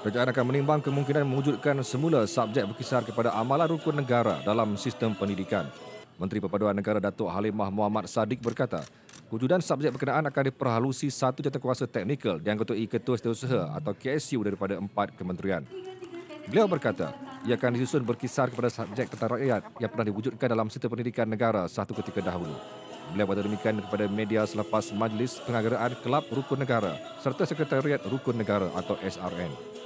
Kerajaan akan menimbang kemungkinan mewujudkan semula subjek berkisar kepada amalan rukun negara dalam sistem pendidikan. Menteri Perpaduan Negara Datuk Halimah Muhammad Sadiq berkata, wujudan subjek berkenaan akan diperhalusi satu kuasa teknikal dianggotai Ketua Setiausaha atau KSU daripada empat kementerian. Beliau berkata, ia akan disusun berkisar kepada subjek tentang rakyat yang pernah diwujudkan dalam sistem pendidikan negara satu ketika dahulu. Beliau berkata demikian kepada media selepas Majlis Penganggaraan Kelab Rukun Negara serta Sekretariat Rukun Negara atau SRN.